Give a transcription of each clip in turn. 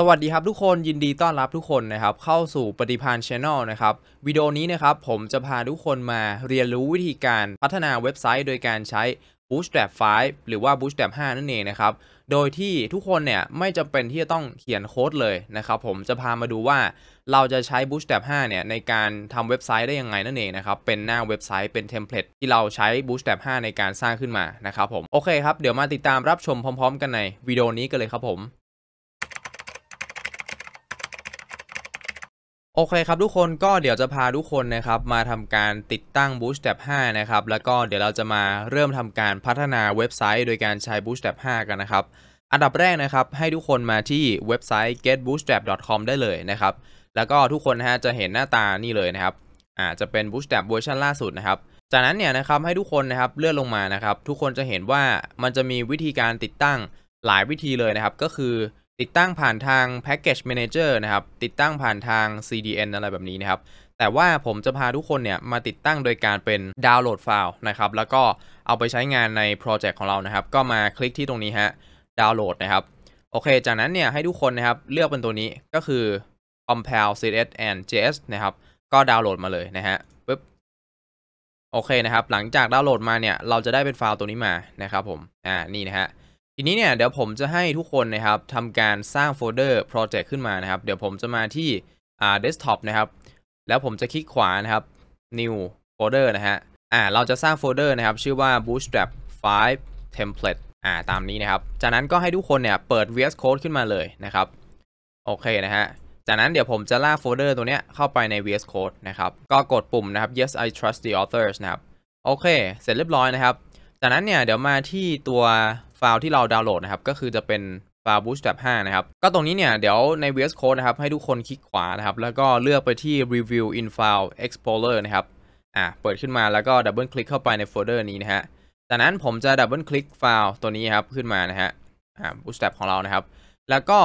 สวัสดีครับทุกคนยินดีต้อนรับทุกคนนะครับเข้าสู่ปฏิพานชาแนลนะครับวิดีโอนี้นะครับผมจะพาทุกคนมาเรียนรู้วิธีการพัฒนาเว็บไซต์ โดยการใช้ Bootstrap 5 หรือว่า Bootstrap 5 นั่นเองนะครับโดยที่ทุกคนเนี่ยไม่จำเป็นที่จะต้องเขียนโค้ดเลยนะครับผมจะพามาดูว่าเราจะใช้ Bootstrap 5 เนี่ยในการทำเว็บไซต์ได้ยังไงนั่นเองนะครับเป็นหน้าเว็บไซต์เป็นเทมเพลตที่เราใช้ Bootstrap 5 ในการสร้างขึ้นมานะครับผมโอเคครับเดี๋ยวมาติดตามรับชมพร้อม ๆ กันในวิดีโอนี้กันเลยครับผมโอเคครับทุกคนก็เดี๋ยวจะพาทุกคนนะครับมาทำการติดตั้ง Bootstrap 5 นะครับแล้วก็เดี๋ยวเราจะมาเริ่มทำการพัฒนาเว็บไซต์โดยการใช้ Bootstrap 5 กันนะครับ อันดับแรกนะครับให้ทุกคนมาที่เว็บไซต์ getbootstrap.com ได้เลยนะครับแล้วก็ทุกคนนะฮะจะเห็นหน้าตานี่เลยนะครับอ่าจะเป็น Bootstrap เวอร์ชันล่าสุดนะครับจากนั้นเนี่ยนะครับให้ทุกคนนะครับเลื่อนลงมานะครับทุกคนจะเห็นว่ามันจะมีวิธีการติดตั้งหลายวิธีเลยนะครับก็คือติดตั้งผ่านทาง Package Manager นะครับ ติดตั้งผ่านทาง CDN อะไรแบบนี้นะครับ แต่ว่าผมจะพาทุกคนเนี่ยมาติดตั้งโดยการเป็นดาวน์โหลดไฟล์นะครับ แล้วก็เอาไปใช้งานในโปรเจกต์ของเรานะครับ ก็มาคลิกที่ตรงนี้ฮะ ดาวน์โหลดนะครับ โอเค จากนั้นเนี่ยให้ทุกคนนะครับเลือกเป็นตัวนี้ ก็คือ compile css and js นะครับ ก็ดาวน์โหลดมาเลยนะฮะ ปึ๊บ โอเคนะครับ หลังจากดาวน์โหลดมาเนี่ยเราจะได้เป็นไฟล์ตัวนี้มา นะครับผม อ่า นี่นะฮะทีนี้เนี่ยเดี๋ยวผมจะให้ทุกคนนะครับทำการสร้างโฟลเดอร์โปรเจกต์ขึ้นมานะครับ เดี๋ยวผมจะมาที่อ่าเดสก์ท็อปนะครับ แล้วผมจะคลิกขวานะครับ new folder นะฮะอ่าเราจะสร้างโฟลเดอร์นะครับ ชื่อว่า bootstrap 5 template อ่าตามนี้นะครับ จากนั้นก็ให้ทุกคนเนี่ยเปิด VS Code ขึ้นมาเลยนะครับโอเคนะฮะจากนั้นเดี๋ยวผมจะลากโฟลเดอร์ตัวเนี้ยเข้าไปใน VS Code นะครับก็กดปุ่มนะครับ yes I trust the authors นะครับโอเค เสร็จเรียบร้อยนะครับ จากนั้นเนี่ยเดี๋ยวมาที่ตัวไฟล์ที่เราดาวน์โหลดนะครับก็คือจะเป็นไฟล์ Bootstrap 5 นะครับก็ตรงนี้เนี่ยเดี๋ยวใน VS Code นะครับให้ทุกคนคลิกขวานะครับแล้วก็เลือกไปที่ Review in File Explorer นะครับอ่าเปิดขึ้นมาแล้วก็ดับเบิลคลิกเข้าไปในโฟลเดอร์นี้นะฮะจากนั้นผมจะดับเบิลคลิกไฟล์ตัวนี้ครับขึ้นมานะฮะอ่า Bootstrap ของเรานะครับ แล้วก็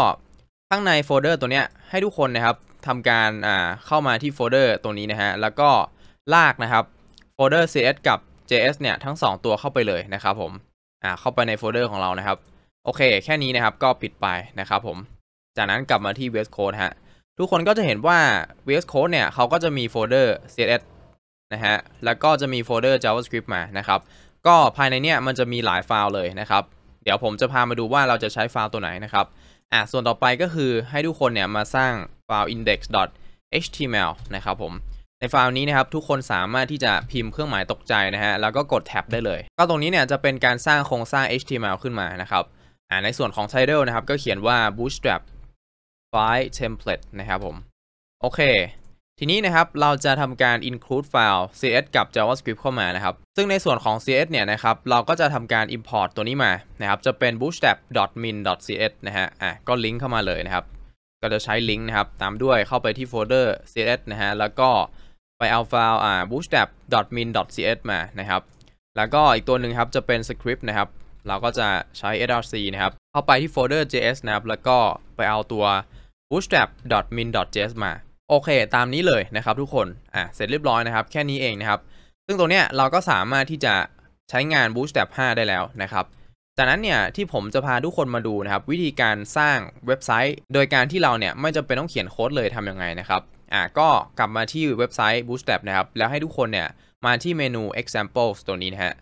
ข้างในโฟลเดอร์ตัวเนี้ยให้ทุกคนนะครับทำการอ่าเข้ามาที่โฟลเดอร์ตัวนี้นะฮะแล้วก็ลากนะครับโฟลเดอร์ cs กับ js เนี่ยทั้ง 2 ตัวเข้าไปเลยนะครับผมอ่าเข้าไปในโฟลเดอร์ของเรานะครับ โอเคแค่นี้นะครับก็ปิดไปนะครับผม จากนั้นกลับมาที่ VS Code ฮะทุกคนก็จะเห็นว่า VS Code เนี่ยเขาก็จะมีโฟลเดอร์ CSS นะฮะแล้วก็จะมีโฟลเดอร์ JavaScript มานะครับ ก็ภายในเนี่ยมันจะมีหลายไฟล์เลยนะครับ เดี๋ยวผมจะพามาดูว่าเราจะใช้ไฟล์ตัวไหนนะครับอ่ะส่วนต่อไปก็คือให้ทุกคนเนี่ยมาสร้างไฟล์ index.html นะครับผมในไฟล์นี้นะครับทุกคนสามารถที่จะพิมพ์เครื่องหมายตกใจนะฮะแล้วก็กดแท็บได้เลย ก็ตรงนี้เนี่ยจะเป็นการสร้างโครงสร้าง HTML ขึ้นมานะครับในส่วนของ title นะครับก็เขียนว่า bootstrap file template นะครับผม โอเค ทีนี้นะครับเราจะทำการ include file cs กับ javascript เข้ามานะครับซึ่งในส่วนของ cs เนี่ยนะครับเราก็จะทำการ import ตัวนี้มานะครับจะเป็น bootstrap.min.cs นะฮะอ่ะก็ลิงก์เข้ามาเลยนะครับก็จะใช้ลิงก์นะครับตามด้วยเข้าไปที่โฟลเดอร์ cs นะฮะแล้วก็ไปเอาไฟล์อ่า bootstrap min cs มานะครับ แล้วก็อีกตัวหนึ่งครับจะเป็นสคริปต์นะครับ เราก็จะใช้ src นะครับ เข้าไปที่โฟลเดอร์ js นะครับ แล้วก็ไปเอาตัว bootstrap min js มา โอเค ตามนี้เลยนะครับทุกคนอ่ะเสร็จเรียบร้อยนะครับแค่นี้เองนะครับ ซึ่งตรงเนี้ยเราก็สามารถที่จะใช้งาน bootstrap 5 ได้แล้วนะครับจากนั้นเนี่ยที่ผมจะพาทุกคนมาดูนะครับ วิธีการสร้างเว็บไซต์ โดยการที่เราเนี่ยไม่จำเป็นต้องเขียนโค้ดเลยทำยังไงนะครับ อ่ะก็กลับมาที่เว็บไซต์ Bootstrap นะครับแล้วให้ทุกคนเนี่ยมาที่เมนู examples ตัวนี้นะฮะ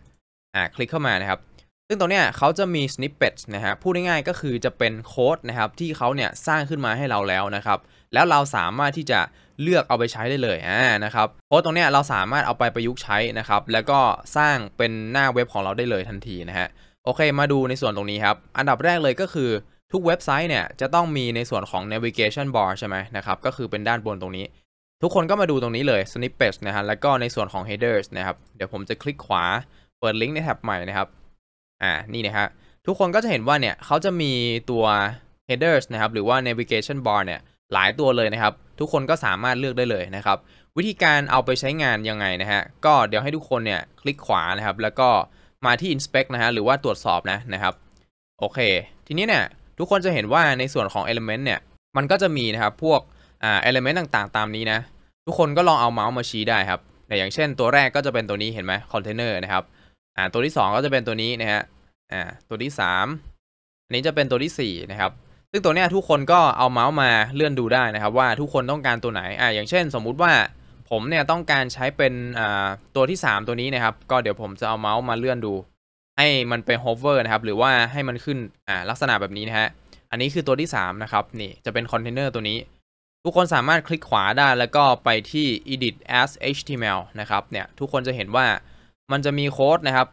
อ่ะคลิกเข้ามานะครับ ซึ่งตรงเนี้ยเขาจะมี snippet นะฮะพูดง่ายๆก็คือจะเป็นโค้ดนะครับ ที่เขาเนี่ยสร้างขึ้นมาให้เราแล้วนะครับ แล้วเราสามารถที่จะเลือกเอาไปใช้ได้เลยอ่านะครับโค้ดตรงเนี้ยเราสามารถเอาไปประยุกต์ใช้นะครับ แล้วก็สร้างเป็นหน้าเว็บของเราได้เลยทันทีนะฮะโอเคมาดูในส่วนตรงนี้ครับ อันดับแรกเลยก็คือ ทุกเว็บไซต์เนี่ย จะต้องมีในส่วนของ navigation bar ใช่ไหมนะครับก็คือเป็นด้านบนตรงนี้ ทุกคนก็มาดูตรงนี้เลย snippets นะฮะแล้วก็ในส่วนของ headers นะครับเดี๋ยวผมจะคลิกขวาเปิดลิงก์ในแท็บใหม่นะครับอ่านี่นะฮะทุกคนก็จะเห็นว่าเนี่ยเขาจะมีตัว headers นะครับหรือว่า navigation bar เนี่ยหลายตัวเลยนะครับ ทุกคนก็สามารถเลือกได้เลยนะครับ วิธีการเอาไปใช้งานยังไงนะฮะก็เดี๋ยวให้ทุกคนเนี่ยคลิกขวานะครับ แล้วก็มาที่ inspect นะฮะ หรือว่าตรวจสอบนะ นะครับ โอเค ทีนี้เนี่ย ทุกคนจะเห็นว่าในส่วนของ element เนี่ย มันก็จะมีนะครับ พวก อ่า element ต่างๆ ตามนี้นะ ทุกคนก็ลองเอาเมาส์มาชี้ได้ครับ อย่างเช่น ตัวแรกก็จะเป็นตัวนี้ เห็นไหมคอนเทนเนอร์นะครับ อ่า ตัวที่ 2 ก็จะเป็นตัวนี้นะฮะ อ่า ตัวที่3อันนี้จะเป็นตัวที่ 4 นะครับ ซึ่งตัวเนี้ยทุกคนก็เอาเมาส์มาเลื่อนดูได้นะครับ ว่าทุกคนต้องการตัวไหน อ่าอย่างเช่น สมมุติว่าผมเนี่ยต้องการใช้เป็นตัวที่ 3 ตัวนี้นะครับ ก็เดี๋ยวผมจะเอาเมาส์มาเลื่อนดู ให้มันไปโฮเวอร์นะครับ หรือว่าให้มันขึ้นลักษณะแบบนี้นะฮะอันนี้คือตัวที่ 3 นะครับนี่จะเป็นคอนเทนเนอร์ตัวนี้ ทุกคนสามารถคลิกขวาได้แล้วก็ไปที่ edit as html นะครับ เนี่ยทุกคนจะเห็นว่ามันจะมีโค้ดนะครับ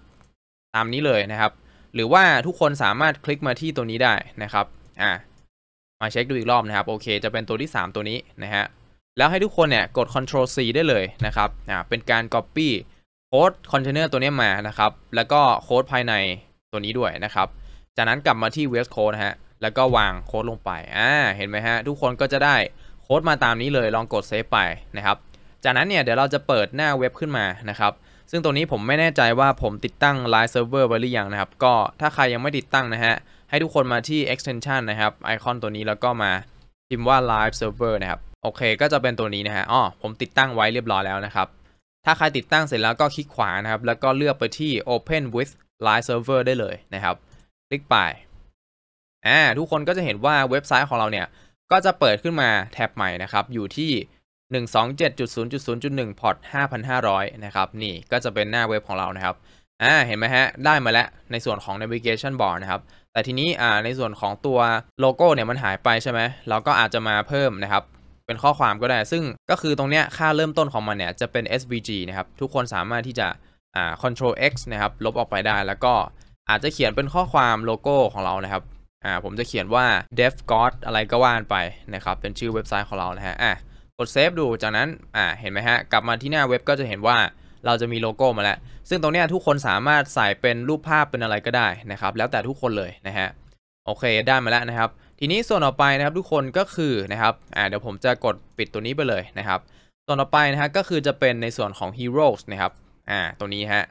ตามนี้เลยนะครับ หรือว่าทุกคนสามารถคลิกมาที่ตัวนี้ได้นะครับอ่ามาเช็คดูอีกรอบนะครับโอเค จะเป็นตัวที่ 3 ตัวนี้นะฮะแล้วให้ทุกคนเนี่ยกด Ctrl C ได้เลยนะครับ เป็นการ Copy โค้ดคอนเทนเนอร์ตัวนี้มานะครับ แล้วก็โค้ดภายในตัวนี้ด้วยนะครับ จากนั้นกลับมาที่ VS Code นะฮะ แล้วก็วางโค้ดลงไป อ่า เห็นไหมฮะ ทุกคนก็จะได้โค้ดมาตามนี้เลย ลองกดเซฟไปนะครับ จากนั้นเนี่ยเดี๋ยวเราจะเปิดหน้าเว็บขึ้นมานะครับ ซึ่งตรงนี้ผมไม่แน่ใจว่าผมติดตั้ง Line Server ไว้หรือยังนะครับ ก็ถ้าใครยังไม่ติดตั้งนะฮะ ให้ทุกคนมาที่ extension นะครับ ไอคอนตัวนี้แล้วก็มาพิมพ์ว่า Live Server นะครับโอเค ก็จะเป็นตัวนี้นะฮะอ๋อผมติดตั้งไว้เรียบร้อยแล้วนะครับ ถ้าใครติดตั้งเสร็จแล้วก็คลิกขวานะครับ แล้วก็เลือกไปที่ Open with Live Server ได้เลยนะครับ คลิกไป อ่าทุกคนก็จะเห็นว่าเว็บไซต์ของเราเนี่ย ก็จะเปิดขึ้นมาแท็บใหม่นะครับ อยู่ที่ 127.0.0.1พอ r t 5,500นะครับ นี่ก็จะเป็นหน้าเว็บของเรานะครับ อ่าเห็นไหมฮะได้มาแล้ว ในส่วนของ navigation bar นะครับ แต่ทีนี้อ่าในส่วนของตัวโลโก้เนี่ยมันหายไปใช่ไหมเราก็อาจจะมาเพิ่มนะครับเป็นข้อความก็ได้ ซึ่งก็คือตรงเนี้ยค่าเริ่มต้นของมันเนี่ยจะเป็น svg นะครับทุกคนสามารถที่จะอ่า control x นะครับ ลบออกไปได้แล้วก็อาจจะเขียนเป็นข้อความโลโก้ของเรานะครับอ่าผมจะเขียนว่า dev god อะไรก็ว่านไปนะครับ เป็นชื่อเว็บไซต์ของเรานะฮะอ่ะกดเซฟดูจากนั้นอ่าเห็นไหมฮะ กลับมาที่หน้าเว็บก็จะเห็นว่าเราจะมีโลโก้มาแล้ว ซึ่งตรงนี้ทุกคนสามารถใส่เป็นรูปภาพเป็นอะไรก็ได้นะครับ แล้วแต่ทุกคนเลยนะฮะโอเคได้มาแล้วนะครับทีนี้ส่วนต่อไปนะครับทุกคนก็คือนะครับอ่าเดี๋ยวผมจะกดปิดตัวนี้ไปเลยนะครับ ส่วนต่อไปนะฮะก็คือจะเป็นในส่วนของ Heroes นะครับอ่าตัวนี้ฮะ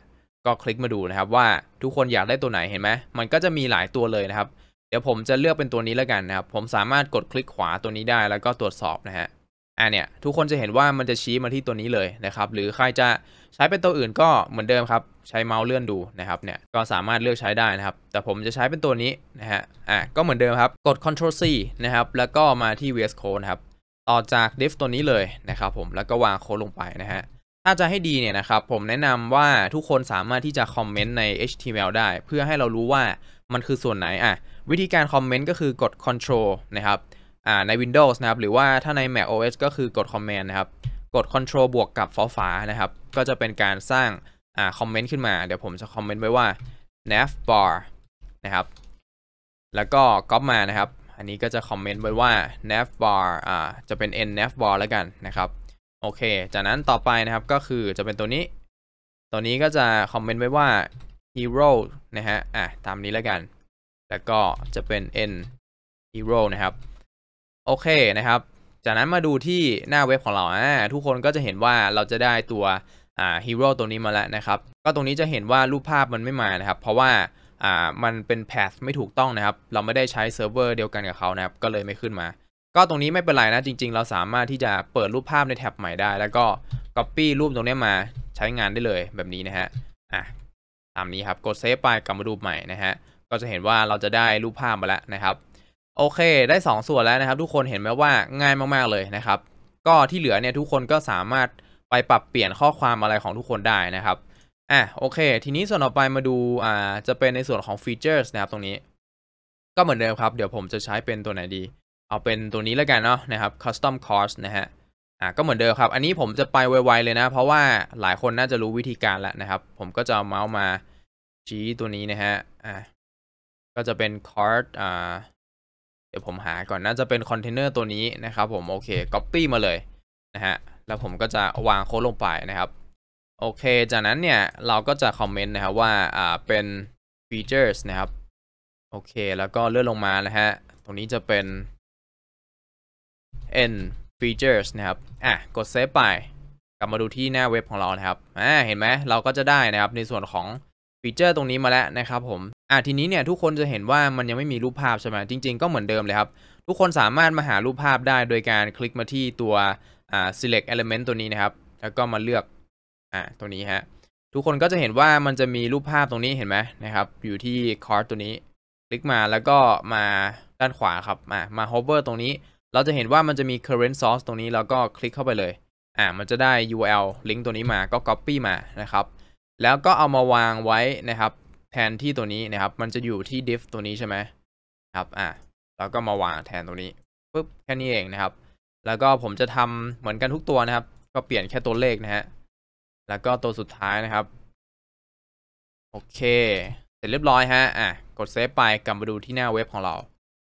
ก็คลิกมาดูนะครับ ว่าทุกคนอยากได้ตัวไหนเห็นไหมมันก็จะมีหลายตัวเลยนะครับ เดี๋ยวผมจะเลือกเป็นตัวนี้แล้วกันนะครับ ผมสามารถกดคลิกขวาตัวนี้ได้แล้วก็ตรวจสอบนะฮะอ่าเนี่ยทุกคนจะเห็นว่ามันจะชี้มาที่ตัวนี้เลยนะครับ หรือใครจะใช้เป็นตัวอื่นก็เหมือนเดิมครับใช้เมาส์เลื่อนดูนะครับเนี่ยก็สามารถเลือกใช้ได้นะครับ แต่ผมจะใช้เป็นตัวนี้นะฮะอ่ะก็เหมือนเดิมครับ กด Ctrl C นะครับ แล้วก็มาที่ VS Code นะครับ ต่อจาก d i f ตัวนี้เลยนะครับผมแล้วก็วางโค้ดลงไปนะฮะถ้าจะให้ดีเนี่ยนะครับผมแนะนำว่าทุกคนสามารถที่จะ คอมเมนต์ ใน HTML ได้ เพื่อให้เรารู้ว่ามันคือส่วนไหนอ่ะวิธีการ คอมเมนต์ ก็คือกด Ctrl นะครับอ่าใน Windows นะครับหรือว่าถ้าใน Mac OS ก็คือกด Command นะครับกด Ctrl บวกกับฟ้า้านะครับก็จะเป็นการสร้างอ่าคอมเมนต์ขึ้นมาเดี๋ยวผมจะคอมเมนต์ไว้ว่า nav bar นะครับ แล้วก็ก๊อปมานะครับ อันนี้ก็จะคอมเมนต์ไว้ว่า nav bar อ่าจะเป็น n nav bar แล้วกันนะครับโอเคจากนั้นต่อไปนะครับก็คือจะเป็นตัวนี้ ตัวนี้ก็จะ คอมเมนต์ไว้ว่า hero นะฮะอ่ะตามนี้แล้วกันแล้วก็จะเป็น n hero นะครับโอเคนะครับ จากนั้นมาดูที่หน้าเว็บของเราอ่าทุกคนก็จะเห็นว่าเราจะได้ตัวอ่าฮีโร่ตัวนี้มาแล้วนะครับ ก็ตรงนี้จะเห็นว่ารูปภาพมันไม่มานะครับ เพราะว่าอ่ามันเป็นแพทไม่ถูกต้องนะครับ เราไม่ได้ใช้เซิร์ฟเวอร์เดียวกันกับเขานะครับ ก็เลยไม่ขึ้นมา ก็ตรงนี้ไม่เป็นไรนะ จริง ๆ เราสามารถที่จะเปิดรูปภาพในแท็บใหม่ได้ แล้วก็ Copy รูปตรงนี้มาใช้งานได้เลยแบบนี้นะฮะอ่ะตามนี้ครับ กดเซฟไปกลับมารูปใหม่นะฮะ ก็จะเห็นว่าเราจะได้รูปภาพมาแล้วนะครับ โอเคได้ 2 ส่วนแล้วนะครับ ทุกคน เห็นไหมว่าง่ายมากๆเลยนะครับ ก็ที่เหลือเนี่ยทุกคนก็สามารถไปปรับเปลี่ยนข้อความอะไรของทุกคนได้นะครับอ่ะโอเค ทีนี้ส่วนต่อไปมาดูอ่าจะเป็นในส่วนของฟีเจอร์นะครับ ตรงนี้ ก็เหมือนเดิมครับเดี๋ยวผมจะใช้เป็นตัวไหนดี เอาเป็นตัวนี้แล้วกันเนาะนะครับ custom cost นะฮะอ่ะก็เหมือนเดิมครับ อันนี้ผมจะไปไวๆเลยนะ เพราะว่าหลายคนน่าจะรู้วิธีการแล้วนะครับ ผมก็จะเอาเมาส์มาชี้ตัวนี้นะฮะอ่ะก็จะเป็น card อ่าเดี๋ยวผมหาก่อนน่าจะเป็นคอนเทนเนอร์ตัวนี้นะครับ ผมโอเค copy มาเลยนะฮะแล้วผมก็จะวางโค้ดลงไปนะครับ โอเค จากนั้นเนี่ยเราก็จะคอมเมนต์นะครับว่าอ่าเป็น features นะครับโอเค แล้วก็เลื่อนลงมานะฮะตรงนี้จะเป็น n features นะครับอ่ะกดเซฟไปกลับมาดูที่หน้าเว็บของเรานะครับอ่าเห็นไหมเราก็จะได้นะครับในส่วนของฟีเจอร์ตรงนี้มาแล้วนะครับ ผมอ่ะทีนี้เนี่ย ทุกคนจะเห็นว่ามันยังไม่มีรูปภาพใช่ไหมจริง ๆก็เหมือนเดิมเลยครับ ทุกคนสามารถมาหารูปภาพได้โดยการคลิกมาที่ตัวอ่า select element ตัวนี้นะครับ แล้วก็มาเลือก อ่า ตัวนี้ฮะ ทุกคนก็จะเห็นว่ามันจะมีรูปภาพตรงนี้เห็นไหมนะครับ อยู่ที่ card ตัวนี้ คลิกมา แล้วก็มาด้านขวาครับมามา hover ตรงนี้ เราจะเห็นว่ามันจะมี current source ตรงนี้ แล้วก็คลิกเข้าไปเลย อ่า มันจะได้ URL ลิงก์ตัวนี้มา ก็ copy มา นะครับ แล้วก็เอามาวางไว้นะครับ แทนที่ตัวนี้นะครับ มันจะอยู่ที่ div ตัวนี้ใช่ไหมครับ อ่าแล้วก็มาวางแทนตรงนี้ปุ๊บแค่นี้เองนะครับแล้วก็ผมจะทำเหมือนกันทุกตัวนะครับก็เปลี่ยนแค่ตัวเลขนะฮะ แล้วก็ตัวสุดท้ายนะครับ โอเค เสร็จเรียบร้อยฮะ อ่ะ กดเซฟไปกลับมาดูที่หน้าเว็บของเรา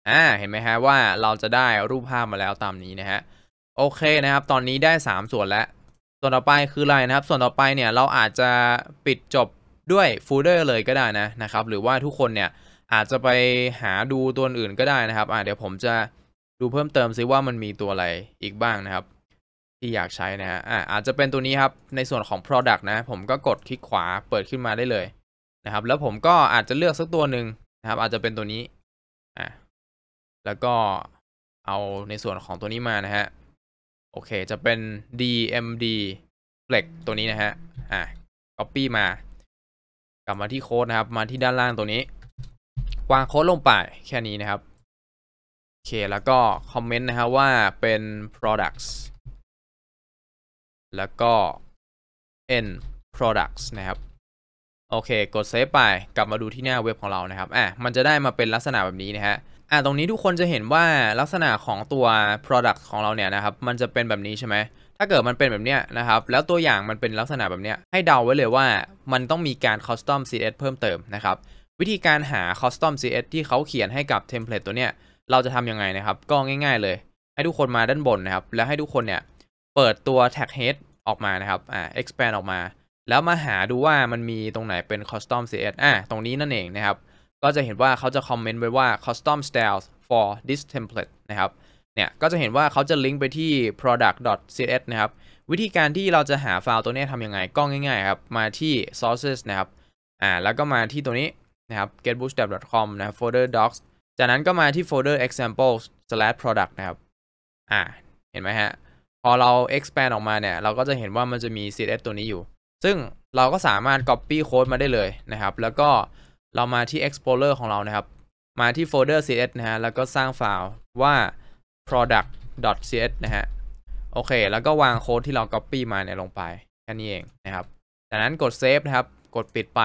อ่าเห็นไหมฮะว่าเราจะได้รูปภาพมาแล้วตามนี้นะฮะ โอเคนะครับ ตอนนี้ได้ 3 ส่วนแล้ว ส่วนต่อไปคืออะไรนะครับ ส่วนต่อไปเนี่ยเราอาจจะปิดจบด้วยโฟลเดอร์เลยก็ได้นะนะครับ หรือว่าทุกคนเนี่ยอาจจะไปหาดูตัวอื่นก็ได้นะครับอ่าเดี๋ยวผมจะดูเพิ่มเติมซิว่ามันมีตัวอะไรอีกบ้างนะครับ ที่อยากใช้นะฮะอ่าอาจจะเป็นตัวนี้ครับในส่วนของ product นะ ผมก็กดคลิกขวาเปิดขึ้นมาได้เลยนะครับ แล้วผมก็อาจจะเลือกสักตัวหนึ่งนะครับ อาจจะเป็นตัวนี้อ่าแล้วก็เอาในส่วนของตัวนี้มานะฮะโอเคจะเป็น DMD flex ตัวนี้นะฮะอ่า copy มากลับมาที่โค้ดนะครับ มาที่ด้านล่างตัวนี้วางโค้ดลงไปแค่นี้นะครับเค แล้วก็คอมเมนต์นะครับว่าเป็น products แล้วก็ end products นะครับ โอเค กดเซฟไป กลับมาดูที่หน้าเว็บของเรานะครับ อ่ะมันจะได้มาเป็นลักษณะแบบนี้นะฮะ อ่ะตรงนี้ทุกคนจะเห็นว่าลักษณะของตัว product ของเราเนี่ยนะครับ มันจะเป็นแบบนี้ใช่ไหมถ้าเกิดมันเป็นแบบนี้นะครับ แล้วตัวอย่างมันเป็นลักษณะแบบนี้ ให้เดาไว้เลยว่ามันต้องมีการ custom CS เพิ่มเติมนะครับ วิธีการหา custom CS ที่เขาเขียนให้กับเทมเพลตตัวเนี้ยเราจะทํำยังไงนะครับก็ง่าย ๆ เลย ให้ทุกคนมาด้านบนนะครับ แล้วให้ทุกคนเนี่ยเปิดตัว tag head ออกมานะครับอ่า expand ออกมา แล้วมาหาดูว่ามันมีตรงไหนเป็น custom cs s อ่าตรงนี้นั่นเองนะครับก็จะเห็นว่าเขาจะคอมเมนต์ไว้ว่า custom styles for this template นะครับเนี่ยก็จะเห็นว่าเขาจะลิงก์ไปที่ product.cs นะครับวิธีการที่เราจะหาไฟล์ตัวนี้ทำยังไง ก็ง่ายๆครับมาที่ sources นะครับอ่าแล้วก็มาที่ตัวนี้นะครับ getbootstrap.com นะ folder docs จากนั้นก็มาที่โฟลเดอร์ examples slash product นะครับ อ่า เห็นไหมฮะ พอเรา expand ออกมาเนี่ย เราก็จะเห็นว่ามันจะมี css ตัวนี้อยู่ ซึ่งเราก็สามารถ copy code มาได้เลยนะครับ แล้วก็เรามาที่ explorer ของเรานะครับ มาที่โฟลเดอร์ css นะฮะ แล้วก็สร้างไฟล์ว่า product cs นะฮะ โอเค แล้วก็วางโค้ดที่เรา copy มาเนี่ยลงไปแค่นี้เองนะครับ จากนั้นกด save นะครับ กดปิดไป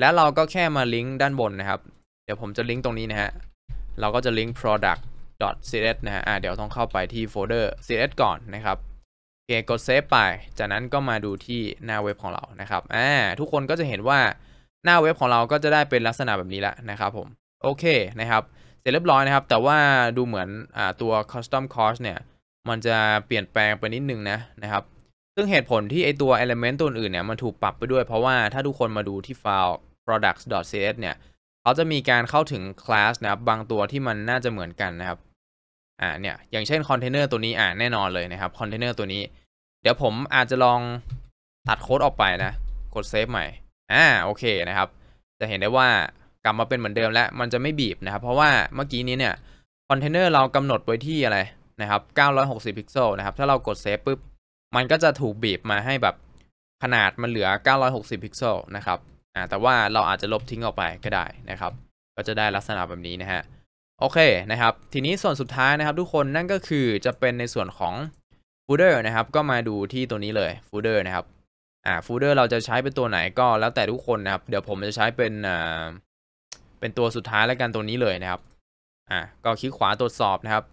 แล้วเราก็แค่มาลิงก์ด้านบนนะครับ เดี๋ยวผมจะลิงก์ตรงนี้นะฮะเราก็จะลิงก์ product cs นะฮะเดี๋ยวต้องเข้าไปที่โฟลเดอร์ cs ก่อนนะครับโอเคกดเซฟไป จากนั้นก็มาดูที่หน้าเว็บของเรานะครับ อ่า ทุกคนก็จะเห็นว่าหน้าเว็บของเราก็จะได้เป็นลักษณะแบบนี้แล้วนะครับผม โอเคนะครับ เสร็จเรียบร้อยนะครับ แต่ว่าดูเหมือนอ่าตัว custom cost เนี่ย มันจะเปลี่ยนแปลงไปนิดนึงนะ นะครับ ซึ่งเหตุผลที่ไอตัว element ตัวอื่นเนี่ย มันถูกปรับไปด้วย เพราะว่าถ้าทุกคนมาดูที่ไฟล์ products.cs เนี่ยเขาจะมีการเข้าถึงคลาสนะครับบางตัวที่มันน่าจะเหมือนกันนะครับอ่าเนี่ย อย่างเช่นคอนเทนเนอร์ตัวนี้อ่าแน่นอนเลยนะครับคอนเทนเนอร์ตัวนี้ เดี๋ยวผมอาจจะลอง ตัดโค้ดออกไปนะ กดเซฟใหม่อ่าโอเคนะครับ จะเห็นได้ว่ากลับมาเป็นเหมือนเดิมแล้ว มันจะไม่บีบนะครับ เพราะว่าเมื่อกี้นี้เนี่ยคอนเทนเนอร์เรากำหนดไว้ที่อะไรนะครับ 960 พิกเซลนะครับ ถ้าเรากดเซฟปุ๊บ มันก็จะถูกบีบมาให้แบบขนาดมันเหลือ 960 พิกเซลนะครับอ่าแต่ว่าเราอาจจะลบทิ้งออกไปก็ได้นะครับ ก็จะได้ลักษณะแบบนี้นะฮะโอเคนะครับ ทีนี้ส่วนสุดท้ายนะครับทุกคนนั่นก็คือจะเป็นในส่วนของโฟูเดอร์นะครับ ก็มาดูที่ตัวนี้เลยโฟูเดอร์นะครับอ่าโฟูเดอร์เราจะใช้เป็นตัวไหนก็แล้วแต่ทุกคนนะครับ เดี๋ยวผมจะใช้เป็นอ่าเป็นตัวสุดท้ายแล้วกันตัวนี้เลยนะครับ อ่าก็คลิกขวาตรวจสอบนะครับ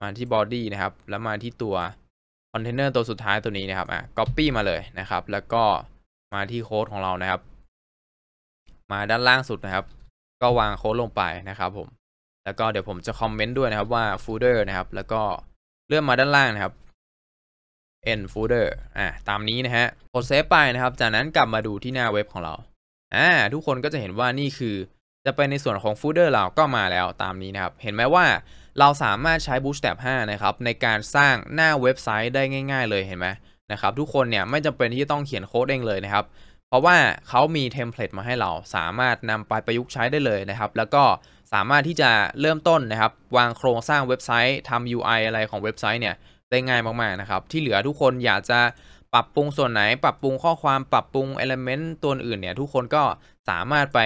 มาที่บอดี้นะครับแล้วมาที่ตัวคอนเทนเนอร์ตัวสุดท้ายตัวนี้นะครับอ่าปปี้มาเลยนะครับ แล้วก็มาที่โค้ดของเรานะครับมาด้านล่างสุดนะครับ ก็วางโค้ดลงไปนะครับผม แล้วก็เดี๋ยวผมจะคอมเมนต์ด้วยนะครับว่าูเดอร์นะครับ แล้วก็เลื่อนมาด้านล่างนะครับ end folder อ่าตามนี้นะฮะกดเซฟไปนะครับ จากนั้นกลับมาดูที่หน้าเว็บของเราอ่าทุกคนก็จะเห็นว่านี่คือ จะไปในส่วนของโฟูเดอร์เราก็มาแล้วตามนี้นะครับ เห็นไหมว่าเราสามารถใช้ Bootstrap 5 นะครับ ในการสร้างหน้าเว็บไซต์ได้ง่าย ๆ เลยเห็นไหมนะครับ ทุกคนเนี่ยไม่จำเป็นที่จะต้องเขียนโค้ดเองเลยนะครับเพราะว่าเขามีเทมเพลตมาให้เราสามารถนำไปประยุกต์ใช้ได้เลยนะครับ แล้วก็สามารถที่จะเริ่มต้นนะครับวางโครงสร้างเว็บไซต์ทำ UI อะไรของเว็บไซต์เนี่ยได้ง่ายมากๆนะครับที่เหลือทุกคนอยากจะปรับปรุงส่วนไหน ปรับปรุงข้อความปรับปรุง Element ตัวอื่นเนี่ยทุกคนก็สามารถไป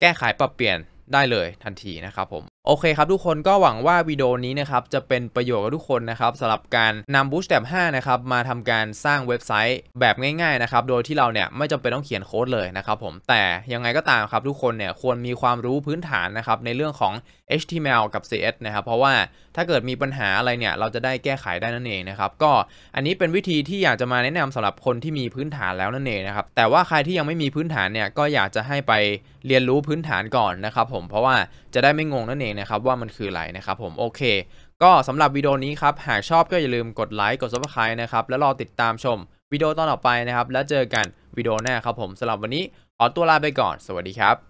แก้ไขปรับเปลี่ยนได้เลยทันทีนะครับผมโอเคครับทุกคนก็หวังว่าวิดีโอนี้นะครับจะเป็นประโยชน์กับทุกคนนะครับสำหรับการนำ Bootstrap 5นะครับมาทำการสร้างเว็บไซต์แบบง่ายๆนะครับโดยที่เราเนี่ยไม่จำเป็นต้องเขียนโค้ดเลยนะครับผมแต่ยังไงก็ตามครับทุกคนเนี่ยควรมีความรู้พื้นฐานนะครับในเรื่องของ HTML กับ CS นะครับเพราะว่าถ้าเกิดมีปัญหาอะไรเนี่ยเราจะได้แก้ไขได้นั่นเองนะครับก็อันนี้เป็นวิธีที่อยากจะมาแนะนำสำหรับคนที่มีพื้นฐานแล้วนั่นเองนะครับแต่ว่าใครที่ยังไม่มีพื้นฐานเนี่ยก็อยากจะให้ไปเรียนรู้พื้นฐานก่อนนะครับผมเพราะว่าจะได้ไม่งงนั่นเองนะครับว่ามันคืออะไรนะครับผมโอเค ก็สำหรับวิดีโอนี้ครับ หากชอบก็อย่าลืมกดไลค์กดซับสไคร b e นะครับ แล้วรอติดตามชมวิดีโอตอนต่อไปนะครับ แล้วเจอกันวิดีโอหน้าครับผมสำหรับวันนี้ ขอตัวลาไปก่อน สวัสดีครับ